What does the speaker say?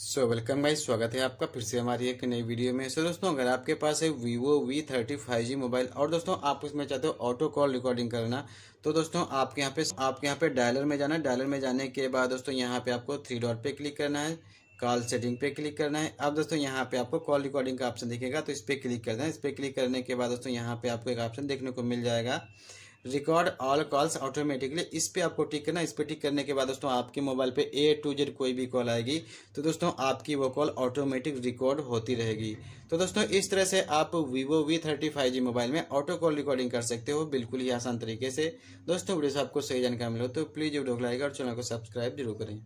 so welcome भाई स्वागत है आपका फिर से हमारी एक नई वीडियो में सो so, दोस्तों अगर आपके पास है Vivo V thirty five G mobile और दोस्तों आप उसमें चाहते हो ऑटो कॉल रिकॉर्डिंग करना तो दोस्तों आपके यहाँ पे आपके यहाँ पे डायलर में जाना है डायलर में जाने के बाद दोस्तों यहाँ पे आपको थ्री डॉट पे क्लिक करना है कॉल सेटिंग पे क्लिक करना है अब दोस्तों यहाँ पे आपको कॉल रिकॉर्डिंग का ऑप्शन दिखेगा तो इस पर क्लिक करना है इस पर क्लिक करने के बाद दोस्तों यहाँ पे आपको एक ऑप्शन देखने को मिल जाएगा रिकॉर्ड ऑल कॉल्स ऑटोमेटिकली इस पे आपको टिक करना इस पे टिक करने के बाद दोस्तों आपके मोबाइल पे ए टू जेड कोई भी कॉल आएगी तो दोस्तों आपकी वो कॉल ऑटोमेटिक रिकॉर्ड होती रहेगी तो दोस्तों इस तरह से आप Vivo V thirty five G mobile में ऑटो कॉल रिकॉर्डिंग कर सकते हो बिल्कुल ही आसान तरीके से दोस्तों वीडियो से आपको सही जानकारी मिले तो प्लीज़ वीडियो को लाइक और चैनल को सब्सक्राइब जरूर करें